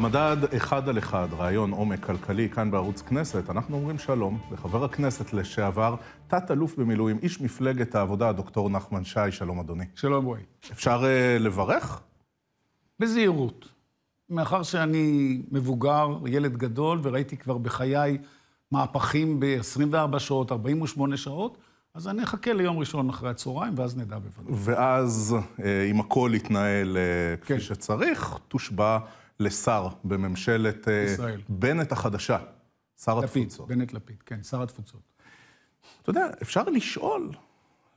המדד אחד על אחד, רעיון עומק כלכלי כאן בערוץ כנסת, אנחנו אומרים שלום לחבר הכנסת לשעבר, תת-אלוף במילואים, איש מפלגת העבודה, דוקטור נחמן שי, שלום אדוני. שלום רועי. אפשר uh, לברך? בזהירות. מאחר שאני מבוגר, ילד גדול, וראיתי כבר בחיי מהפכים ב-24 שעות, 48 שעות, אז אני אחכה ליום ראשון אחרי הצהריים, ואז נדע בוודאי. ואז, אה, אם הכל יתנהל אה, כפי כן. שצריך, תושבע לשר בממשלת... אה, ישראל. בנט החדשה, שר לפיד, התפוצות. בנט לפיד, כן, שר התפוצות. אתה יודע, אפשר לשאול,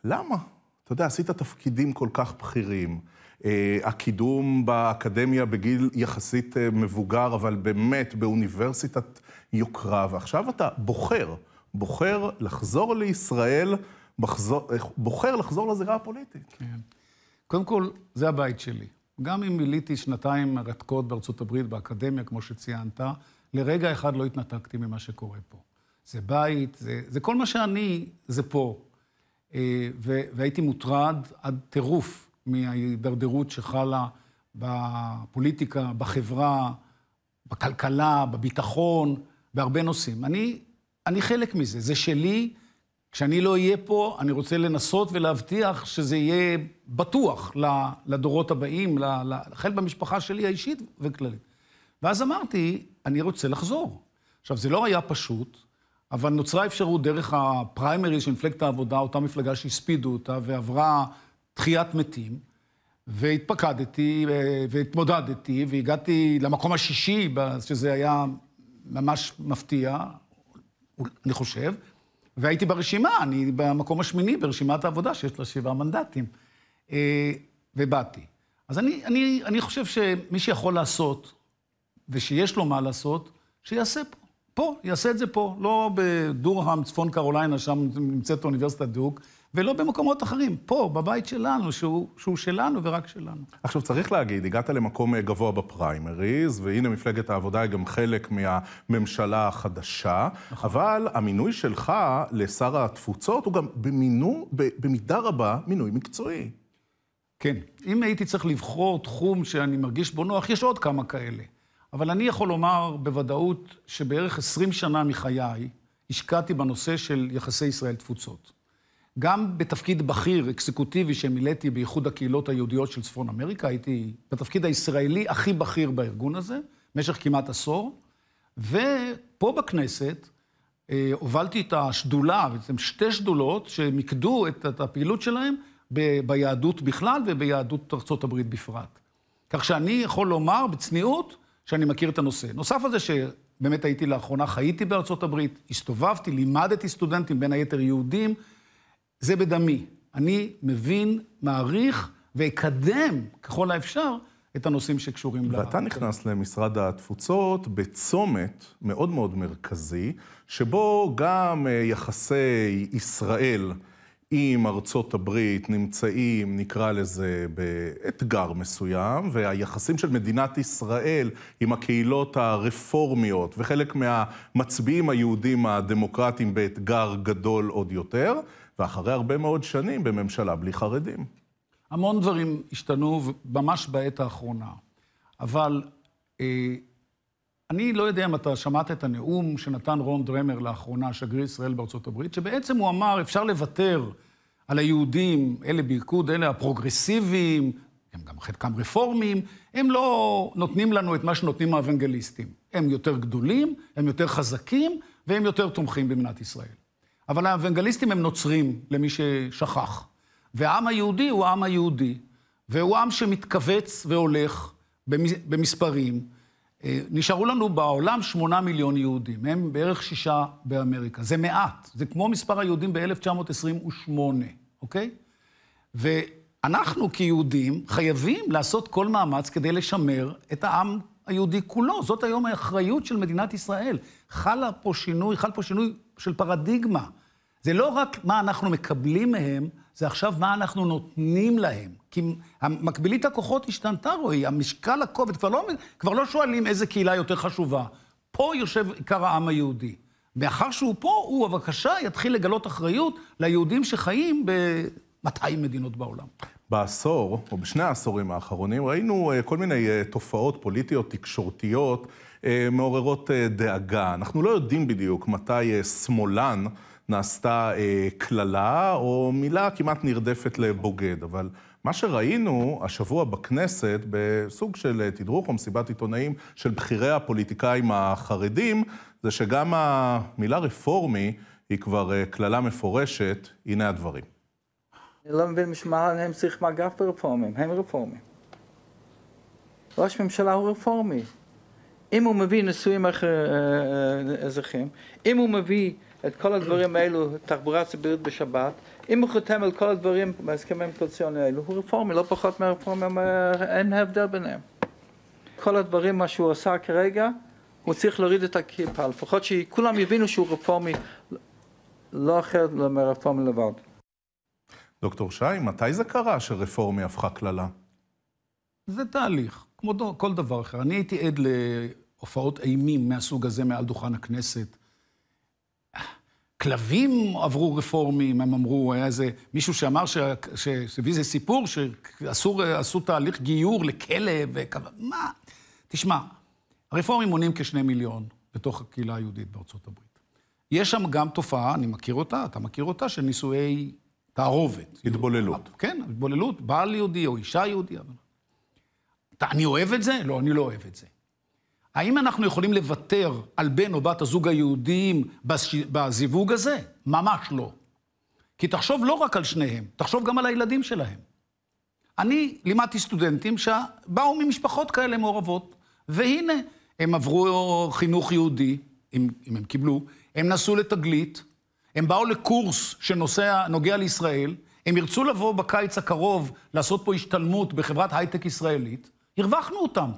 למה? אתה יודע, עשית תפקידים כל כך בכירים. אה, הקידום באקדמיה בגיל יחסית אה, מבוגר, אבל באמת באוניברסיטת יוקרה, ועכשיו אתה בוחר, בוחר לחזור לישראל, בחזור, בוחר לחזור לזירה הפוליטית. כן. קודם כל, זה הבית שלי. גם אם מילאתי שנתיים מרתקות בארצות הברית, באקדמיה, כמו שציינת, לרגע אחד לא התנתקתי ממה שקורה פה. זה בית, זה, זה כל מה שאני, זה פה. אה, ו, והייתי מוטרד עד טירוף מההידרדרות שחלה בפוליטיקה, בחברה, בכלכלה, בביטחון, בהרבה נושאים. אני, אני חלק מזה, זה שלי, כשאני לא אהיה פה, אני רוצה לנסות ולהבטיח שזה יהיה בטוח לדורות הבאים, החל במשפחה שלי האישית וכללית. ואז אמרתי, אני רוצה לחזור. עכשיו, זה לא היה פשוט, אבל נוצרה אפשרות דרך הפריימריז של מפלגת העבודה, אותה מפלגה שהספידו אותה ועברה תחיית מתים, והתפקדתי אה, והתמודדתי, והגעתי למקום השישי, שזה היה ממש מפתיע, אני חושב, והייתי ברשימה, אני במקום השמיני ברשימת העבודה, שיש לה שבעה מנדטים. אה, ובאתי. אז אני, אני, אני חושב שמי שיכול לעשות, ושיש לו מה לעשות, שיעשה פה. פה, יעשה את זה פה, לא בדורהאם, צפון קרוליינה, שם נמצאת אוניברסיטת דוק, ולא במקומות אחרים, פה, בבית שלנו, שהוא, שהוא שלנו ורק שלנו. עכשיו, צריך להגיד, הגעת למקום אה, גבוה בפריימריז, והנה מפלגת העבודה היא גם חלק מהממשלה החדשה, נכון. אבל המינוי שלך לשר התפוצות הוא גם במינו, במידה רבה מינוי מקצועי. כן. אם הייתי צריך לבחור תחום שאני מרגיש בו נוח, יש עוד כמה כאלה. אבל אני יכול לומר בוודאות שבערך 20 שנה מחיי השקעתי בנושא של יחסי ישראל-תפוצות. גם בתפקיד בכיר, אקסקוטיבי, שמילאתי באיחוד הקהילות היהודיות של צפון אמריקה, הייתי בתפקיד הישראלי הכי בכיר בארגון הזה, במשך כמעט עשור. ופה בכנסת אה, הובלתי את השדולה, בעצם שתי שדולות שמיקדו את, את הפעילות שלהם ב, ביהדות בכלל וביהדות ארצות הברית בפרט. כך שאני יכול לומר בצניעות שאני מכיר את הנושא. נוסף על זה שבאמת הייתי לאחרונה, חייתי בארצות הברית, הסתובבתי, לימדתי סטודנטים, בין היתר יהודים, זה בדמי. אני מבין, מעריך ואקדם ככל האפשר את הנושאים שקשורים ל... ואתה לה... נכנס למשרד התפוצות בצומת מאוד מאוד מרכזי, שבו גם אה, יחסי ישראל עם ארצות הברית נמצאים, נקרא לזה, באתגר מסוים, והיחסים של מדינת ישראל עם הקהילות הרפורמיות וחלק מהמצביעים היהודים הדמוקרטיים באתגר גדול עוד יותר. ואחרי הרבה מאוד שנים בממשלה בלי חרדים. המון דברים השתנו ממש בעת האחרונה, אבל אה, אני לא יודע אם אתה שמעת את הנאום שנתן רון דרמר לאחרונה, שגריר ישראל בארצות הברית, שבעצם הוא אמר, אפשר לוותר על היהודים, אלה בייקוד, אלה הפרוגרסיביים, הם גם חלקם רפורמים, הם לא נותנים לנו את מה שנותנים האוונגליסטים. הם יותר גדולים, הם יותר חזקים, והם יותר תומכים במדינת ישראל. אבל האוונגליסטים הם נוצרים, למי ששכח. והעם היהודי הוא העם היהודי, והוא עם שמתכווץ והולך במספרים. אה, נשארו לנו בעולם שמונה מיליון יהודים, הם בערך שישה באמריקה. זה מעט, זה כמו מספר היהודים ב-1928, אוקיי? ואנחנו כיהודים חייבים לעשות כל מאמץ כדי לשמר את העם היהודי כולו. זאת היום האחריות של מדינת ישראל. חל פה שינוי, חל פה שינוי של פרדיגמה. זה לא רק מה אנחנו מקבלים מהם, זה עכשיו מה אנחנו נותנים להם. כי מקבילית הכוחות השתנתה, רועי, המשקל הכובד, כבר לא, כבר לא שואלים איזה קהילה יותר חשובה. פה יושב עיקר העם היהודי. מאחר שהוא פה, הוא בבקשה יתחיל לגלות אחריות ליהודים שחיים ב-200 מדינות בעולם. בעשור, או בשני העשורים האחרונים, ראינו אה, כל מיני אה, תופעות פוליטיות, תקשורתיות, אה, מעוררות אה, דאגה. אנחנו לא יודעים בדיוק מתי אה, שמאלן נעשתה קללה או מילה כמעט נרדפת לבוגד, אבל... מה שראינו השבוע בכנסת, בסוג של תדרוך או מסיבת עיתונאים של בכירי הפוליטיקאים החרדים, זה שגם המילה רפורמי היא כבר קללה מפורשת. הנה הדברים. אני לא מבין בשביל מה הם צריכים אגף ברפורמים, הם רפורמים. ראש ממשלה הוא רפורמי. אם הוא מביא נישואים אה, אה, אה, אזרחיים, אם הוא מביא את כל הדברים האלו, תחבורה ציבורית בשבת, אם הוא חותם על כל הדברים בהסכמים הקואליציוניים האלו, הוא רפורמי, לא פחות מהרפורמים, אין הבדל ביניהם. כל הדברים, מה שהוא עשה כרגע, הוא צריך להוריד את הכיפה, לפחות שכולם יבינו שהוא רפורמי, לא אחרת לא מרפורמי לבד. דוקטור שי, מתי זה קרה שרפורמי הפכה קללה? זה תהליך, כמו כל דבר אחר. אני הייתי עד ל... הופעות אימים מהסוג הזה מעל דוכן הכנסת. כלבים עברו רפורמים, הם אמרו, היה איזה מישהו שאמר, שהביא איזה סיפור, שעשו תהליך גיור לכלא וכו... מה? תשמע, הרפורמים מונים כשני מיליון בתוך הקהילה היהודית בארצות הברית. יש שם גם תופעה, אני מכיר אותה, אתה מכיר אותה, של נישואי תערובת. התבוללות. כן, התבוללות, בעל יהודי או אישה יהודייה. אני אוהב את זה? לא, אני לא אוהב את זה. האם אנחנו יכולים לוותר על בן או בת הזוג היהודיים בזיווג הזה? ממש לא. כי תחשוב לא רק על שניהם, תחשוב גם על הילדים שלהם. אני לימדתי סטודנטים שבאו ממשפחות כאלה מעורבות, והנה, הם עברו חינוך יהודי, אם, אם הם קיבלו, הם נסעו לתגלית, הם באו לקורס שנוגע לישראל, הם ירצו לבוא בקיץ הקרוב לעשות פה השתלמות בחברת הייטק ישראלית, הרווחנו אותם.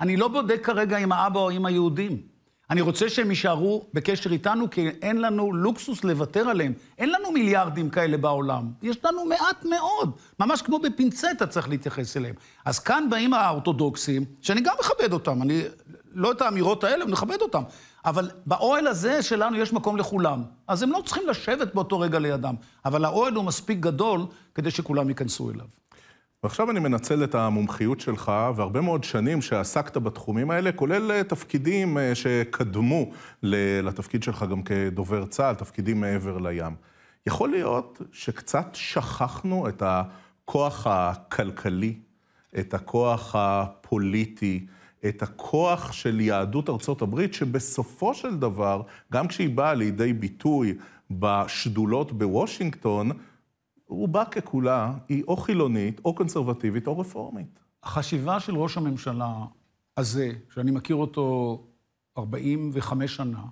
אני לא בודק כרגע עם האבא או עם היהודים. אני רוצה שהם יישארו בקשר איתנו, כי אין לנו לוקסוס לוותר עליהם. אין לנו מיליארדים כאלה בעולם. יש לנו מעט מאוד. ממש כמו בפינצטה צריך להתייחס אליהם. אז כאן באים האורתודוקסים, שאני גם מכבד אותם, אני... לא את האמירות האלה, אני מכבד אותם. אבל באוהל הזה שלנו יש מקום לכולם. אז הם לא צריכים לשבת באותו רגע לידם. אבל האוהל הוא מספיק גדול כדי שכולם ייכנסו אליו. ועכשיו אני מנצל את המומחיות שלך, והרבה מאוד שנים שעסקת בתחומים האלה, כולל אה, תפקידים אה, שקדמו לתפקיד שלך גם כדובר צה"ל, תפקידים מעבר לים. יכול להיות שקצת שכחנו את הכוח הכלכלי, את הכוח הפוליטי, את הכוח של יהדות ארצות הברית, שבסופו של דבר, גם כשהיא באה לידי ביטוי בשדולות בוושינגטון, רובה ככולה היא או חילונית, או קונסרבטיבית, או רפורמית. החשיבה של ראש הממשלה הזה, שאני מכיר אותו 45 שנה,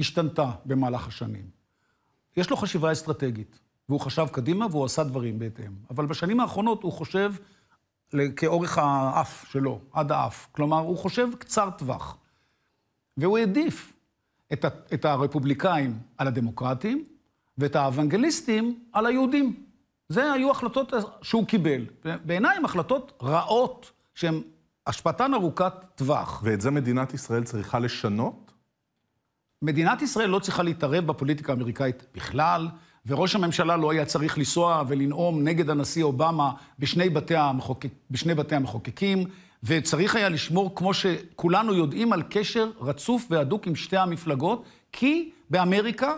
השתנתה במהלך השנים. יש לו חשיבה אסטרטגית, והוא חשב קדימה והוא עשה דברים בהתאם. אבל בשנים האחרונות הוא חושב כאורך האף שלו, עד האף. כלומר, הוא חושב קצר טווח. והוא העדיף את, את הרפובליקאים על הדמוקרטים, ואת האוונגליסטים על היהודים. זה היו החלטות שהוא קיבל. בעיניי הן החלטות רעות, שהן השפעתן ארוכת טווח. ואת זה מדינת ישראל צריכה לשנות? מדינת ישראל לא צריכה להתערב בפוליטיקה האמריקאית בכלל, וראש הממשלה לא היה צריך לנסוע ולנאום נגד הנשיא אובמה בשני בתי, המחוק... בשני בתי המחוקקים, וצריך היה לשמור, כמו שכולנו יודעים, על קשר רצוף והדוק עם שתי המפלגות, כי באמריקה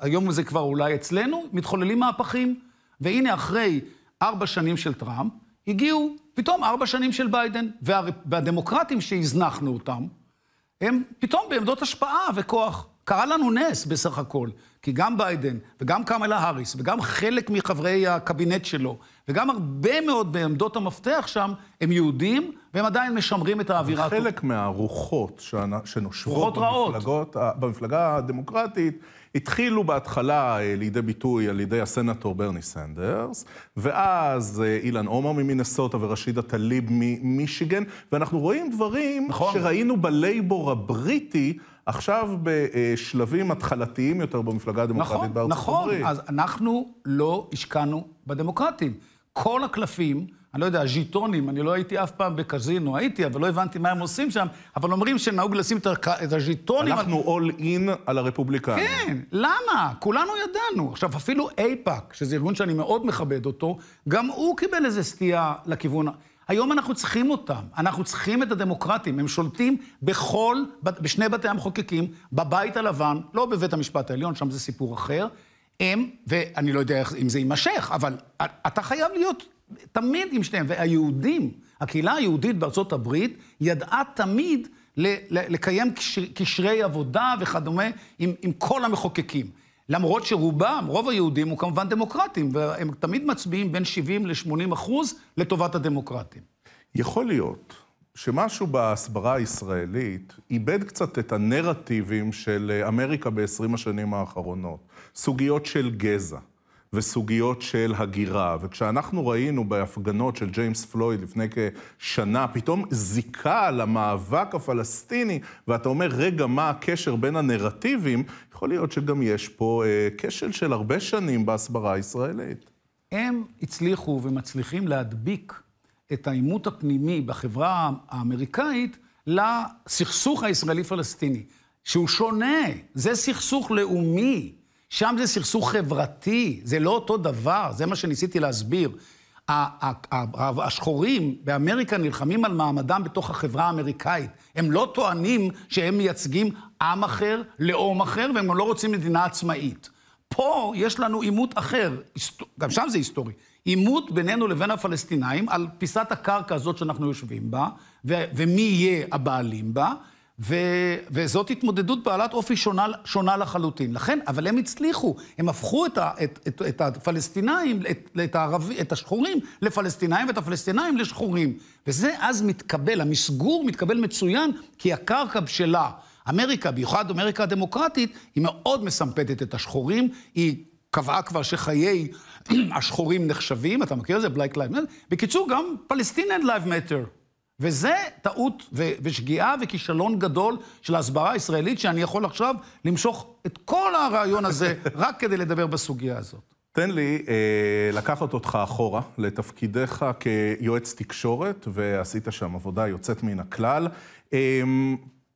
היום זה כבר אולי אצלנו, מתחוללים מהפכים. והנה, אחרי ארבע שנים של טראמפ, הגיעו פתאום ארבע שנים של ביידן, וה, והדמוקרטים שהזנחנו אותם, הם פתאום בעמדות השפעה וכוח. קרה לנו נס בסך הכל, כי גם ביידן וגם קמלה האריס וגם חלק מחברי הקבינט שלו וגם הרבה מאוד בעמדות המפתח שם הם יהודים והם עדיין משמרים את האווירה. חלק מהרוחות שנושבות במפלגות, במפלגה הדמוקרטית התחילו בהתחלה אה, לידי ביטוי על ידי הסנטור ברני סנדרס, ואז אה, אילן עומר ממינסוטה ורשידה טליב ממישיגן, ואנחנו רואים דברים נכון. שראינו בלייבור הבריטי. עכשיו בשלבים התחלתיים יותר במפלגה הדמוקרטית נכון, בארצות נכון. הברית. נכון, נכון, אז אנחנו לא השקענו בדמוקרטים. כל הקלפים אני לא יודע, הז'יטונים, אני לא הייתי אף פעם בקזינו, הייתי, אבל לא הבנתי מה הם עושים שם, אבל אומרים שנהוג לשים את, הז'יטונים... אנחנו אול על... אין על הרפובליקן. כן, למה? כולנו ידענו. עכשיו, אפילו אייפאק, שזה ארגון שאני מאוד מכבד אותו, גם הוא קיבל איזו סטייה לכיוון... היום אנחנו צריכים אותם, אנחנו צריכים את הדמוקרטים, הם שולטים בכל, בשני בתי המחוקקים, בבית הלבן, לא בבית המשפט העליון, שם זה סיפור אחר. הם, ואני לא יודע אם זה יימשך, אבל אתה חייב להיות תמיד עם שניהם. והיהודים, הקהילה היהודית בארצות הברית, ידעה תמיד לקיים קשרי עבודה וכדומה עם, עם כל המחוקקים. למרות שרובם, רוב היהודים, הוא כמובן דמוקרטים, והם תמיד מצביעים בין 70 ל-80 אחוז לטובת הדמוקרטים. יכול להיות שמשהו בהסברה הישראלית איבד קצת את הנרטיבים של אה, אמריקה ב-20 השנים האחרונות. סוגיות של גזע, וסוגיות של הגירה. וכשאנחנו ראינו בהפגנות של ג'יימס פלויד לפני כשנה, פתאום זיקה למאבק הפלסטיני, ואתה אומר, רגע, מה הקשר בין הנרטיבים? יכול להיות שגם יש פה אה, כשל של הרבה שנים בהסברה הישראלית. הם הצליחו ומצליחים להדביק את העימות הפנימי בחברה האמריקאית לסכסוך הישראלי-פלסטיני, שהוא שונה. זה סכסוך לאומי. שם זה סכסוך חברתי, זה לא אותו דבר, זה מה שניסיתי להסביר. השחורים באמריקה נלחמים על מעמדם בתוך החברה האמריקאית. הם לא טוענים שהם מייצגים עם אחר, לאום אחר, והם גם לא רוצים מדינה עצמאית. פה יש לנו עימות אחר, גם שם זה היסטורי, עימות בינינו לבין הפלסטינאים על פיסת הקרקע הזאת שאנחנו יושבים בה, ומי יהיה הבעלים בה, ו, וזאת התמודדות בעלת אופי שונה, שונה לחלוטין. לכן, אבל הם הצליחו, הם הפכו את, ה, את, את, את הפלסטינאים, את, את, הערב, את השחורים לפלסטינאים ואת הפלסטינאים לשחורים. וזה אז מתקבל, המסגור מתקבל מצוין, כי הקרקע בשלה. אמריקה, במיוחד אמריקה הדמוקרטית, היא מאוד מסמפתת את השחורים, היא קבעה כבר שחיי השחורים נחשבים, אתה מכיר את זה? בלייק לייב מטר. בקיצור, גם פלסטינן לייב מטר. וזה טעות ו- ושגיאה וכישלון גדול של ההסברה הישראלית, שאני יכול עכשיו למשוך את כל הרעיון הזה רק כדי לדבר בסוגיה הזאת. תן לי אה, לקחת אותך אחורה לתפקידיך כיועץ תקשורת, ועשית שם עבודה יוצאת מן הכלל. אה,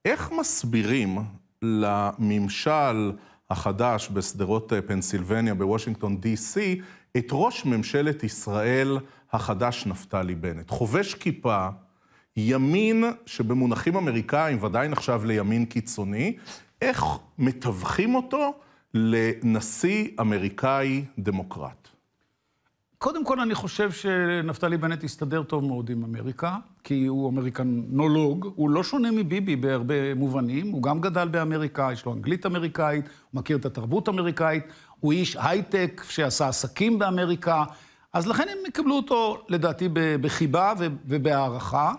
איך מסבירים לממשל החדש בשדרות אה, פנסילבניה בוושינגטון די.סי את ראש ממשלת ישראל החדש נפתלי בנט? חובש כיפה, ימין, שבמונחים אמריקאים ודאי נחשב לימין קיצוני, איך מתווכים אותו לנשיא אמריקאי דמוקרט? קודם כל, אני חושב שנפתלי בנט הסתדר טוב מאוד עם אמריקה, כי הוא אמריקנולוג, הוא לא שונה מביבי בהרבה מובנים, הוא גם גדל באמריקה, יש לו אנגלית אמריקאית, הוא מכיר את התרבות האמריקאית, הוא איש הייטק שעשה עסקים באמריקה, אז לכן הם יקבלו אותו, לדעתי, בחיבה ובהערכה.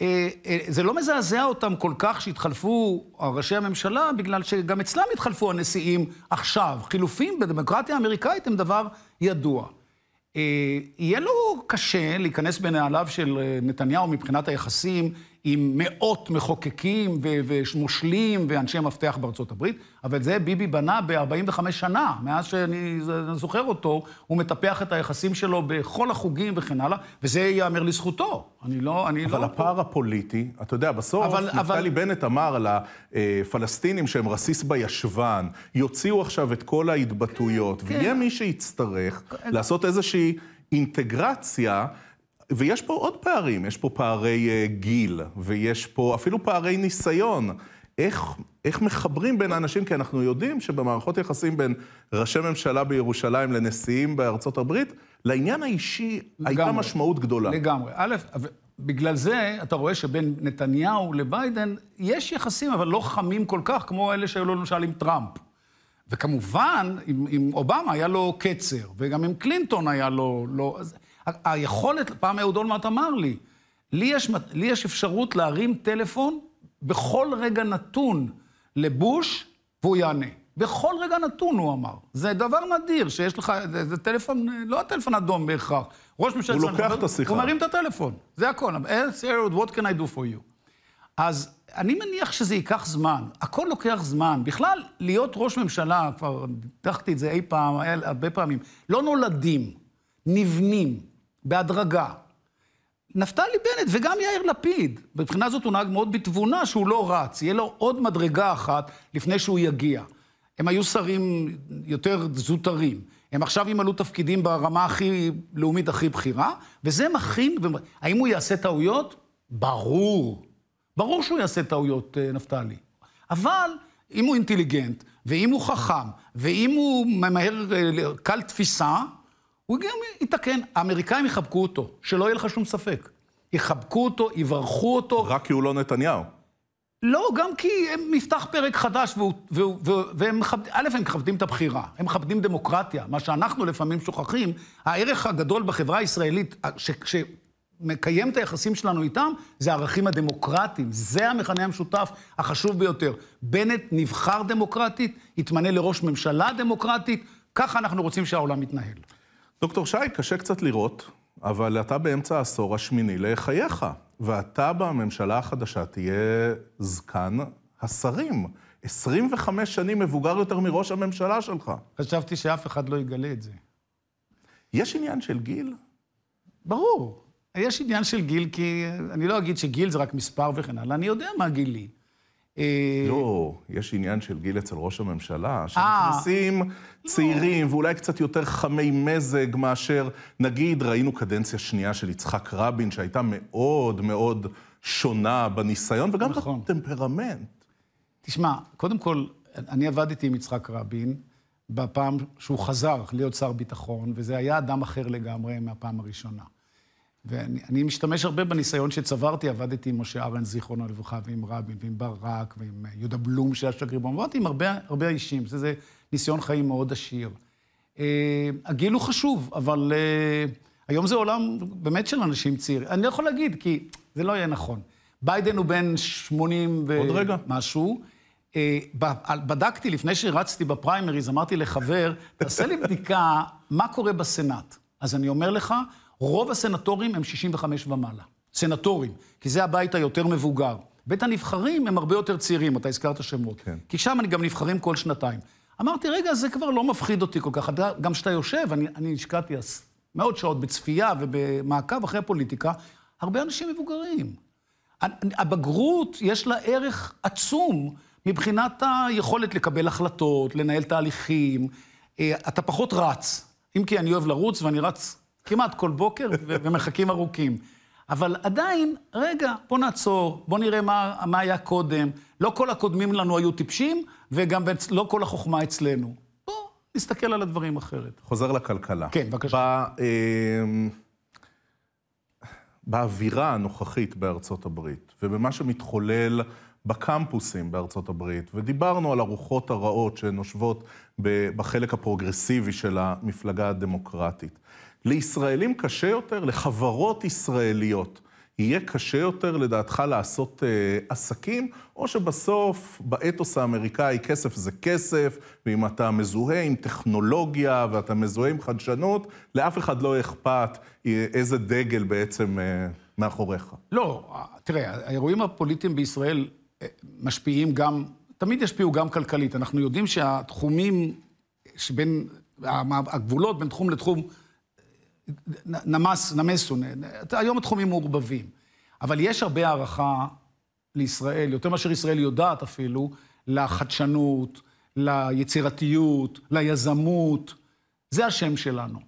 אה, אה, זה לא מזעזע אותם כל כך שהתחלפו ראשי הממשלה, בגלל שגם אצלם התחלפו הנשיאים עכשיו. חילופים בדמוקרטיה האמריקאית הם דבר ידוע. אה, יהיה לו קשה להיכנס בנעליו של נתניהו מבחינת היחסים עם מאות מחוקקים ומושלים ואנשי מפתח בארצות הברית, אבל זה ביבי בנה ב-45 שנה, מאז שאני זוכר אותו, הוא מטפח את היחסים שלו בכל החוגים וכן הלאה, וזה ייאמר לזכותו. אני לא... אני אבל לא הפער פה... הפוליטי, אתה יודע, בסוף אבל, נפתלי אבל... בנט אמר על הפלסטינים אה, שהם רסיס בישבן, יוציאו עכשיו את כל ההתבטאויות, כן, ויהיה כן. מי שיצטרך כן. לעשות איזושהי אינטגרציה. ויש פה עוד פערים, יש פה פערי uh, גיל, ויש פה אפילו פערי ניסיון. איך, איך מחברים בין האנשים, כי אנחנו יודעים שבמערכות יחסים בין ראשי ממשלה בירושלים לנשיאים בארצות הברית, לעניין האישי לגמרי, הייתה משמעות גדולה. לגמרי. א', בגלל זה אתה רואה שבין נתניהו לביידן יש יחסים, אבל לא חמים כל כך כמו אלה שהיו לו למשל עם טראמפ. וכמובן, עם, עם אובמה היה לו קצר, וגם עם קלינטון היה לו... לא, אז... היכולת, פעם אהוד אולמרט אמר לי, לי יש, לי יש אפשרות להרים טלפון בכל רגע נתון לבוש, והוא יענה. בכל רגע נתון, הוא אמר. זה דבר נדיר שיש לך, זה, זה טלפון, לא הטלפון אדום בהכרח. ראש ממשלת ישראל... הוא לוקח את השיחה. הוא מרים את הטלפון, זה הכל. Yes, Erod, what can I do for you? אז אני מניח שזה ייקח זמן. הכל לוקח זמן. בכלל, להיות ראש ממשלה, כבר דחתי את זה אי פעם, הרבה פעמים, לא נולדים, נבנים. בהדרגה. נפתלי בנט וגם יאיר לפיד, מבחינה זאת הוא נהג מאוד בתבונה שהוא לא רץ, יהיה לו עוד מדרגה אחת לפני שהוא יגיע. הם היו שרים יותר זוטרים. הם עכשיו ימלאו תפקידים ברמה הכי לאומית הכי בכירה, וזה מכין... האם הוא יעשה טעויות? ברור. ברור שהוא יעשה טעויות, אה, נפתלי. אבל אם הוא אינטליגנט, ואם הוא חכם, ואם הוא ממהר אה, קל תפיסה, הוא גם יתקן. האמריקאים יחבקו אותו, שלא יהיה לך שום ספק. יחבקו אותו, יברכו אותו. רק כי הוא לא נתניהו. לא, גם כי הם נפתח פרק חדש, והוא, והוא, והוא, והם מכבדים, א', הם מכבדים את הבחירה, הם מכבדים דמוקרטיה. מה שאנחנו לפעמים שוכחים, הערך הגדול בחברה הישראלית, אה, ש, שמקיים את היחסים שלנו איתם, זה הערכים הדמוקרטיים. זה המכנה המשותף החשוב ביותר. בנט נבחר דמוקרטית, התמנה לראש ממשלה דמוקרטית, ככה אנחנו רוצים שהעולם יתנהל. דוקטור שי, קשה קצת לראות, אבל אתה באמצע העשור השמיני לחייך, ואתה בממשלה החדשה תהיה זקן השרים. 25 שנים מבוגר יותר מראש הממשלה שלך. חשבתי שאף אחד לא יגלה את זה. יש עניין של גיל? ברור. יש עניין של גיל, כי אני לא אגיד שגיל זה רק מספר וכן הלאה, אני יודע מה גילי. אה, לא, יש עניין של גיל אצל ראש הממשלה, אה. שנכנסים צעירים ואולי קצת יותר חמי מזג מאשר, נגיד, ראינו קדנציה שנייה של יצחק רבין, שהייתה מאוד מאוד שונה בניסיון וגם נכון. בטמפרמנט. תשמע, קודם כל, אני עבדתי עם יצחק רבין בפעם שהוא חזר להיות שר ביטחון, וזה היה אדם אחר לגמרי מהפעם הראשונה. ואני משתמש הרבה בניסיון שצברתי, עבדתי עם משה ארן, זיכרונו לברכה, ועם רבין, ועם ברק, ועם אה, יהודה בלום, שהיה שגריר בו, עבדתי עם הרבה, הרבה אישים, זה זה ניסיון חיים מאוד עשיר. אה, הגיל הוא חשוב, אבל אה, היום זה עולם באמת של אנשים צעירים. אני לא יכול להגיד, כי זה לא יהיה נכון. ביידן הוא בן 80 ומשהו. בדקתי לפני שרצתי בפריימריז, אמרתי לחבר, תעשה לי בדיקה מה קורה בסנאט. אז אני אומר לך, רוב הסנטורים הם 65 ומעלה. סנטורים, כי זה הבית היותר מבוגר. בית הנבחרים הם הרבה יותר צעירים, אתה הזכרת שמות. כן. כי שם אני גם נבחרים כל שנתיים. אמרתי, רגע, זה כבר לא מפחיד אותי כל כך. גם כשאתה יושב, אני, אני השקעתי מאות שעות בצפייה ובמעקב אחרי הפוליטיקה, הרבה אנשים מבוגרים. הבגרות, יש לה ערך עצום מבחינת היכולת לקבל החלטות, לנהל תהליכים. אה, אתה פחות רץ. אם כי אני אוהב לרוץ, ואני רץ כמעט כל בוקר ומרחקים ארוכים. אבל עדיין, רגע, בוא נעצור, בוא נראה מה, מה היה קודם. לא כל הקודמים לנו היו טיפשים, וגם בצ... לא כל החוכמה אצלנו. בוא נסתכל על הדברים אחרת. חוזר לכלכלה. כן, בבקשה. בא, אה, אמ, באווירה הנוכחית בארצות הברית, ובמה שמתחולל בקמפוסים בארצות הברית, ודיברנו על הרוחות הרעות שנושבות בחלק הפרוגרסיבי של המפלגה הדמוקרטית. לישראלים קשה יותר, לחברות ישראליות, יהיה קשה יותר לדעתך לעשות אה, עסקים, או שבסוף באתוס האמריקאי כסף זה כסף, ואם אתה מזוהה עם טכנולוגיה ואתה מזוהה עם חדשנות, לאף אחד לא אכפת אה, איזה דגל בעצם אה, מאחוריך. לא, אה, תראה, האירועים הפוליטיים בישראל אה, משפיעים גם, תמיד ישפיעו גם כלכלית. אנחנו יודעים שהתחומים שבין, הגבולות בין תחום לתחום נמס, נמסו, היום התחומים מעורבבים. אבל יש הרבה הערכה לישראל, יותר מאשר ישראל יודעת אפילו, לחדשנות, ליצירתיות, ליזמות. זה השם שלנו.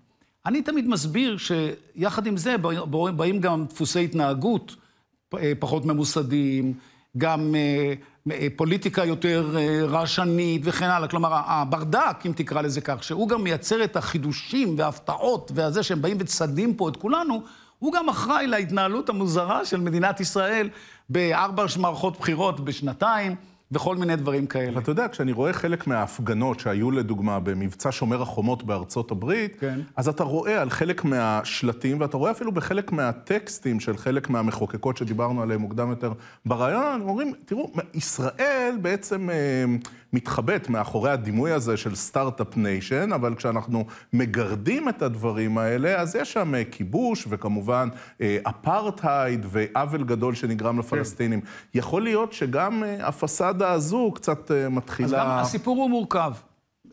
אני תמיד מסביר שיחד עם זה באים גם דפוסי התנהגות פחות ממוסדים, גם אה, פוליטיקה יותר אה, רעשנית וכן הלאה. כלומר, הברדק, אם תקרא לזה כך, שהוא גם מייצר את החידושים וההפתעות והזה שהם באים וצדים פה את כולנו, הוא גם אחראי להתנהלות המוזרה של מדינת ישראל בארבע מערכות בחירות בשנתיים. וכל מיני דברים כאלה. אתה יודע, כשאני רואה חלק מההפגנות שהיו לדוגמה במבצע שומר החומות בארצות הברית, כן. אז אתה רואה על חלק מהשלטים, ואתה רואה אפילו בחלק מהטקסטים של חלק מהמחוקקות שדיברנו עליהם מוקדם יותר ברעיון, אומרים, תראו, ישראל בעצם... אה, מתחבאת מאחורי הדימוי הזה של סטארט-אפ ניישן, אבל כשאנחנו מגרדים את הדברים האלה, אז יש שם אה, כיבוש, וכמובן אה, אפרטהייד ועוול גדול שנגרם כן. לפלסטינים. כן. יכול להיות שגם אה, הפסאדה הזו קצת מתחילה... אז גם הסיפור הוא מורכב.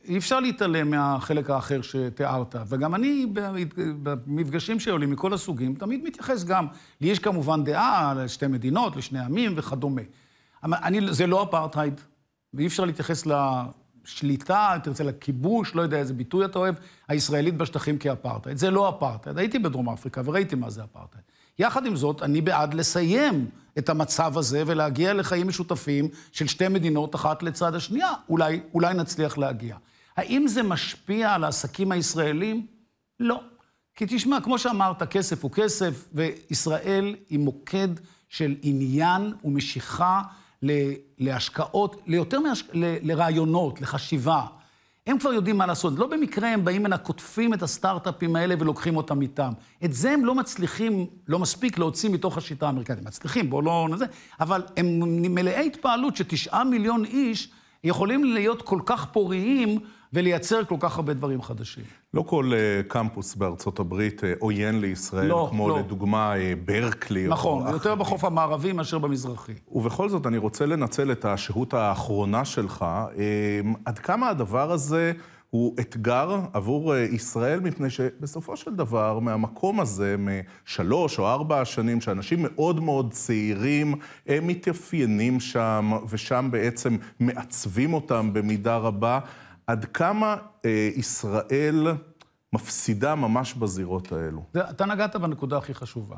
אי אפשר להתעלם מהחלק האחר שתיארת. וגם אני, במפגשים שעולים מכל הסוגים, תמיד מתייחס גם, לי יש כמובן דעה על שתי מדינות, לשני עמים וכדומה. אני, זה לא אפרטהייד, ואי אפשר להתייחס לשליטה, אם תרצה, לכיבוש, לא יודע איזה ביטוי אתה אוהב, הישראלית בשטחים כאפרטהייד. זה לא אפרטהייד. הייתי בדרום אפריקה וראיתי מה זה אפרטהייד. יחד עם זאת, אני בעד לסיים את המצב הזה ולהגיע לחיים משותפים של שתי מדינות אחת לצד השנייה. אולי, אולי נצליח להגיע. האם זה משפיע על העסקים הישראלים? לא. כי תשמע, כמו שאמרת, כסף הוא כסף, וישראל היא מוקד של עניין ומשיכה להשקעות, ליותר מהש... לרעיונות, לחשיבה. הם כבר יודעים מה לעשות. לא במקרה הם באים הנה, קוטפים את הסטארט-אפים האלה ולוקחים אותם איתם. את זה הם לא מצליחים, לא מספיק להוציא מתוך השיטה האמריקנית. הם מצליחים, בואו לא... נזה. אבל הם מלאי התפעלות שתשעה מיליון איש יכולים להיות כל כך פוריים ולייצר כל כך הרבה דברים חדשים. לא כל uh, קמפוס בארצות הברית uh, עוין לישראל, לא, כמו לא. לדוגמה uh, ברקלי. נכון, או יותר אחרי. בחוף המערבי מאשר במזרחי. ובכל זאת, אני רוצה לנצל את השהות האחרונה שלך. Um, עד כמה הדבר הזה... הוא אתגר עבור uh, ישראל, מפני שבסופו של דבר, מהמקום הזה, משלוש או ארבע השנים, שאנשים מאוד מאוד צעירים, הם מתאפיינים שם, ושם בעצם מעצבים אותם במידה רבה. עד כמה אה, ישראל מפסידה ממש בזירות האלו. אתה נגעת בנקודה הכי חשובה.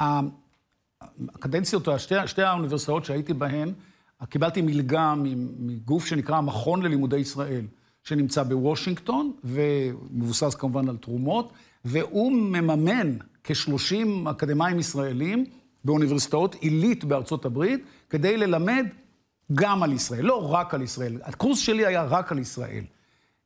הקדנציות, שתי, שתי האוניברסיטאות שהייתי בהן, קיבלתי מלגה מגוף שנקרא המכון ללימודי ישראל, שנמצא בוושינגטון, ומבוסס כמובן על תרומות, והוא מממן כ-30 אקדמאים ישראלים באוניברסיטאות עילית בארצות הברית, כדי ללמד גם על ישראל, לא רק על ישראל. הקורס שלי היה רק על ישראל.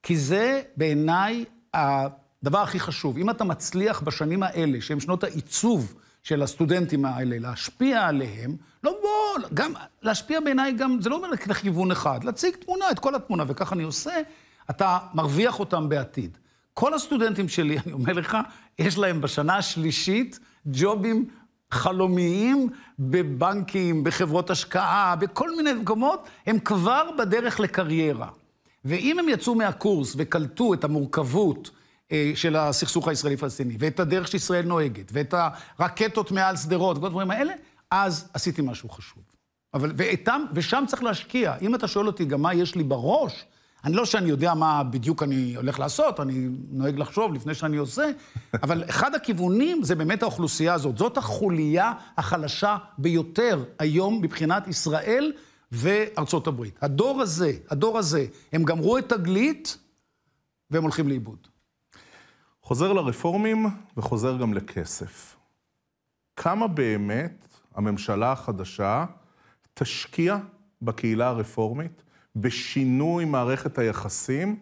כי זה בעיניי הדבר הכי חשוב. אם אתה מצליח בשנים האלה, שהן שנות העיצוב של הסטודנטים האלה, להשפיע עליהם, לא בוא, גם, להשפיע בעיניי גם, זה לא אומר לכיוון אחד, להציג תמונה, את כל התמונה, וכך אני עושה, אתה מרוויח אותם בעתיד. כל הסטודנטים שלי, אני אומר לך, יש להם בשנה השלישית ג'ובים חלומיים בבנקים, בחברות השקעה, בכל מיני מקומות, הם כבר בדרך לקריירה. ואם הם יצאו מהקורס וקלטו את המורכבות אה, של הסכסוך הישראלי-פלסטיני, ואת הדרך שישראל נוהגת, ואת הרקטות מעל שדרות, וכל הדברים האלה, אז עשיתי משהו חשוב. אבל, ואיתם, ושם צריך להשקיע. אם אתה שואל אותי גם מה יש לי בראש, אני לא שאני יודע מה בדיוק אני הולך לעשות, אני נוהג לחשוב לפני שאני עושה, אבל אחד הכיוונים זה באמת האוכלוסייה הזאת. זאת החוליה החלשה ביותר היום מבחינת ישראל וארצות הברית. הדור הזה, הדור הזה, הם גמרו את תגלית והם הולכים לאיבוד. חוזר לרפורמים וחוזר גם לכסף. כמה באמת הממשלה החדשה תשקיע בקהילה הרפורמית? בשינוי מערכת היחסים,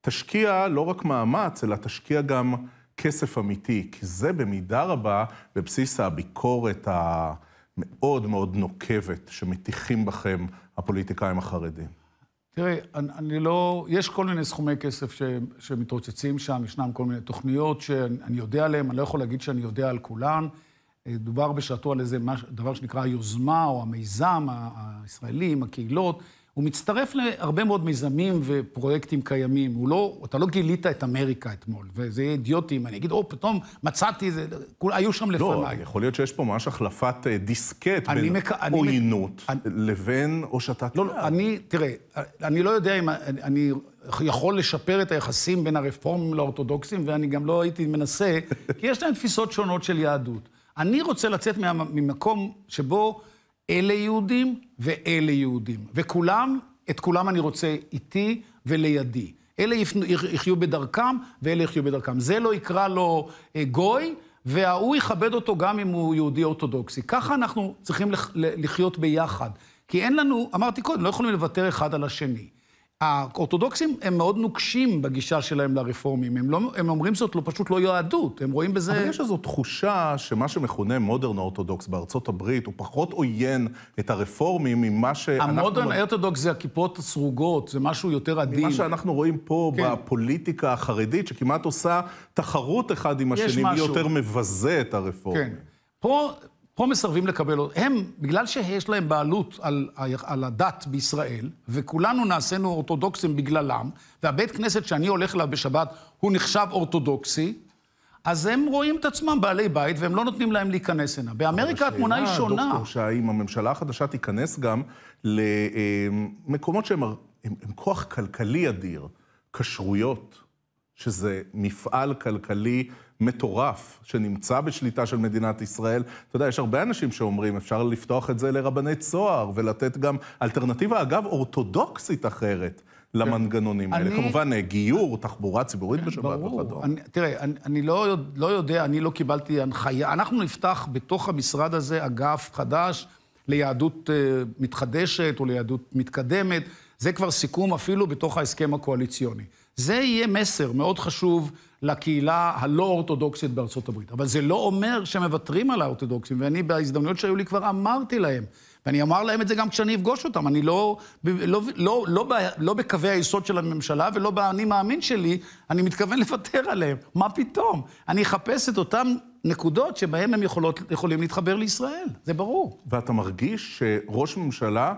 תשקיע לא רק מאמץ, אלא תשקיע גם כסף אמיתי, כי זה במידה רבה בבסיס הביקורת המאוד מאוד נוקבת שמטיחים בכם הפוליטיקאים החרדים. תראה, אני, אני לא... יש כל מיני סכומי כסף ש, שמתרוצצים שם, ישנם כל מיני תוכניות שאני יודע עליהן, אני לא יכול להגיד שאני יודע על כולן. אה, דובר בשעתו על איזה דבר שנקרא היוזמה או המיזם הישראלי עם הקהילות, הוא מצטרף להרבה מאוד מיזמים ופרויקטים קיימים. הוא לא, אתה לא גילית את אמריקה אתמול, וזה יהיה אידיוטי אם אני אגיד, או, oh, פתאום מצאתי זה, כול, היו שם לא, לפניי. לא, לפני. יכול להיות שיש פה ממש החלפת אה, דיסקט בין מק... עוינות אני... לבין הושטת... לא, לא, אני, תראה, אני לא יודע אם אני יכול לשפר את היחסים בין הרפורמים לאורתודוקסים, ואני גם לא הייתי מנסה, כי יש להם תפיסות שונות של יהדות. אני רוצה לצאת ממקום שבו... אלה יהודים ואלה יהודים. וכולם, את כולם אני רוצה איתי ולידי. אלה יחיו בדרכם ואלה יחיו בדרכם. זה לא יקרא לו אה, גוי, וההוא יכבד אותו גם אם הוא יהודי אורתודוקסי. ככה אנחנו צריכים לחיות ביחד. כי אין לנו, אמרתי קודם, לא יכולים לוותר אחד על השני. האורתודוקסים הם מאוד נוקשים בגישה שלהם לרפורמים. הם, לא, הם אומרים זאת לא, פשוט לא יהדות, הם רואים בזה... אבל יש איזו תחושה שמה שמכונה מודרן אורתודוקס בארצות הברית הוא פחות עוין את הרפורמים ממה שאנחנו... המודרן אורתודוקס זה הכיפות הסרוגות, זה משהו יותר עדין. ממה שאנחנו רואים פה כן. בפוליטיקה החרדית, שכמעט עושה תחרות אחד עם השני, מי יותר מבזה את הרפורמים. כן. פה פה מסרבים לקבל, הם, בגלל שיש להם בעלות על, על הדת בישראל, וכולנו נעשינו אורתודוקסים בגללם, והבית כנסת שאני הולך אליו בשבת הוא נחשב אורתודוקסי, אז הם רואים את עצמם בעלי בית, והם לא נותנים להם להיכנס הנה. באמריקה התמונה היא שונה. דוקטור שהאם הממשלה החדשה תיכנס גם למקומות אה, שהם הם, הם כוח כלכלי אדיר, כשרויות, שזה מפעל כלכלי מטורף שנמצא בשליטה של מדינת ישראל. אתה יודע, יש הרבה אנשים שאומרים, אפשר לפתוח את זה לרבני צוהר ולתת גם אלטרנטיבה, אגב, אורתודוקסית אחרת. למנגנונים אני... האלה. כמובן, אה, גיור, תחבורה ציבורית כן, בשבת וכדומה. תראה, אני, אני לא, לא יודע, אני לא קיבלתי הנחיה. אנחנו נפתח בתוך המשרד הזה אגף חדש ליהדות uh, מתחדשת או ליהדות מתקדמת. זה כבר סיכום אפילו בתוך ההסכם הקואליציוני. זה יהיה מסר מאוד חשוב לקהילה הלא אורתודוקסית בארצות הברית. אבל זה לא אומר שמוותרים על האורתודוקסים, ואני בהזדמנויות שהיו לי כבר אמרתי להם, ואני אמר להם את זה גם כשאני אפגוש אותם, אני לא, לא, לא, לא, לא בקווי היסוד של הממשלה ולא באני מאמין שלי, אני מתכוון לוותר עליהם, מה פתאום? אני אחפש את אותם נקודות שבהן הם יכולות, יכולים להתחבר לישראל, זה ברור. ואתה מרגיש שראש ממשלה,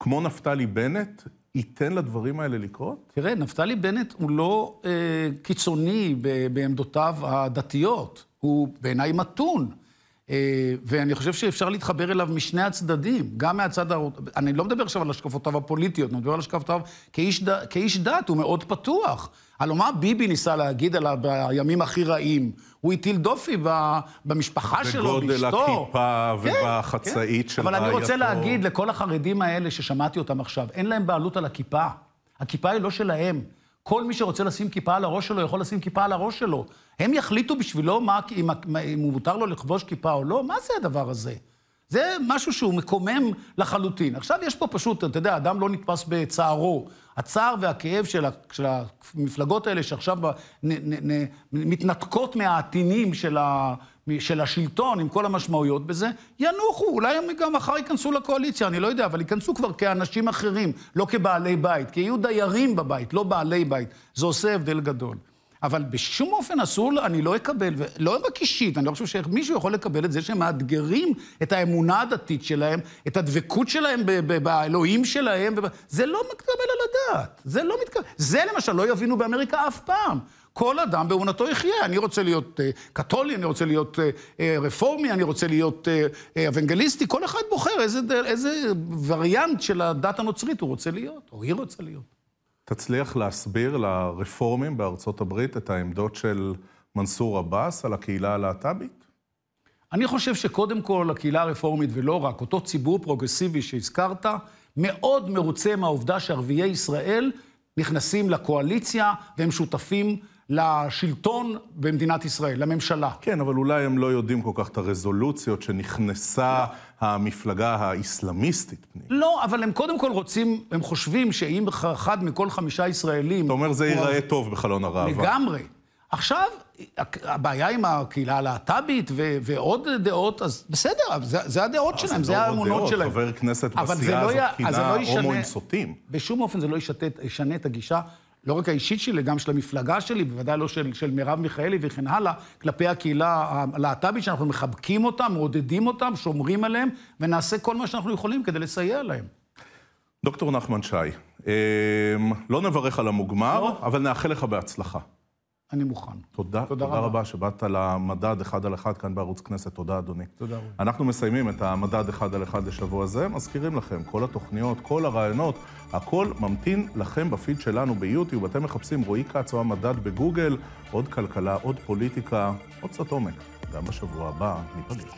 כמו נפתלי בנט, ייתן לדברים האלה לקרות? תראה, נפתלי בנט הוא לא אה, קיצוני בעמדותיו הדתיות, הוא בעיניי מתון. אה, ואני חושב שאפשר להתחבר אליו משני הצדדים, גם מהצד ה... אני לא מדבר עכשיו על השקפותיו הפוליטיות, אני מדבר על השקפותיו כאיש, ד... כאיש דת, הוא מאוד פתוח. הלוא מה ביבי ניסה להגיד עליו בימים הכי רעים? הוא הטיל דופי במשפחה שלו, באשתו. בגודל הכיפה כן, ובחצאית כן. של רעייתו. אבל אני רוצה להגיד לכל החרדים האלה ששמעתי אותם עכשיו, אין להם בעלות על הכיפה. הכיפה היא לא שלהם. כל מי שרוצה לשים כיפה על הראש שלו, יכול לשים כיפה על הראש שלו. הם יחליטו בשבילו מה, אם, אם מותר לו לכבוש כיפה או לא, מה זה הדבר הזה? זה משהו שהוא מקומם לחלוטין. עכשיו, יש פה פשוט, אתה יודע, אדם לא נתפס בצערו. הצער והכאב של, של המפלגות האלה שעכשיו נ, נ, נ, מתנתקות מהעטינים של, ה, של השלטון, עם כל המשמעויות בזה, ינוחו, אולי הם גם מחר ייכנסו לקואליציה, אני לא יודע, אבל ייכנסו כבר כאנשים אחרים, לא כבעלי בית, כי יהיו דיירים בבית, לא בעלי בית. זה עושה הבדל גדול. אבל בשום אופן אסור, אני לא אקבל, לא רק אישית, אני לא חושב שמישהו יכול לקבל את זה שהם מאתגרים את האמונה הדתית שלהם, את הדבקות שלהם באלוהים שלהם, זה לא מתקבל על הדעת. זה לא מתקבל. זה למשל לא יבינו באמריקה אף פעם. כל אדם באמונתו יחיה. אני רוצה להיות uh, קתולי, אני רוצה להיות uh, רפורמי, אני רוצה להיות uh, אוונגליסטי, כל אחד בוחר איזה, איזה וריאנט של הדת הנוצרית הוא רוצה להיות, או היא רוצה להיות. תצליח להסביר לרפורמים בארצות הברית את העמדות של מנסור עבאס על הקהילה הלהט"בית? אני חושב שקודם כל הקהילה הרפורמית, ולא רק, אותו ציבור פרוגרסיבי שהזכרת, מאוד מרוצה מהעובדה שערביי ישראל נכנסים לקואליציה והם שותפים לשלטון במדינת ישראל, לממשלה. כן, אבל אולי הם לא יודעים כל כך את הרזולוציות שנכנסה המפלגה האיסלאמיסטית. פנימה. לא, אבל הם קודם כל רוצים, הם חושבים שאם אחד מכל חמישה ישראלים... אתה אומר זה ייראה הוא... טוב בחלון הראווה. לגמרי. עכשיו, הבעיה עם הקהילה הלהט"בית ועוד דעות, אז בסדר, זה, זה הדעות אה, שלהם, זה, זה, לא האמונות דעות, שלהם. חבר כנסת בסיעה לא הזאת כינה לא הומואים סוטים. בשום אופן זה לא ישנה את הגישה לא רק האישית שלי, גם של המפלגה שלי, בוודאי לא של, של מרב מיכאלי וכן הלאה, כלפי הקהילה הלהט"בית, שאנחנו מחבקים אותם, מעודדים אותם, שומרים עליהם, ונעשה כל מה שאנחנו יכולים כדי לסייע להם. דוקטור נחמן שי, אה, לא נברך על המוגמר, לא. אבל נאחל לך בהצלחה. אני מוכן. תודה, תודה, תודה רבה. רבה שבאת למדד אחד על אחד כאן בערוץ כנסת. תודה, אדוני. תודה רבה. אנחנו מסיימים את המדד אחד על אחד לשבוע זה. מזכירים לכם, כל התוכניות, כל הרעיונות, הכל ממתין לכם בפיד שלנו ביוטיוב. אתם מחפשים רועי כץ או המדד בגוגל, עוד כלכלה, עוד פוליטיקה, עוד קצת עומק. גם בשבוע הבא ניפגש.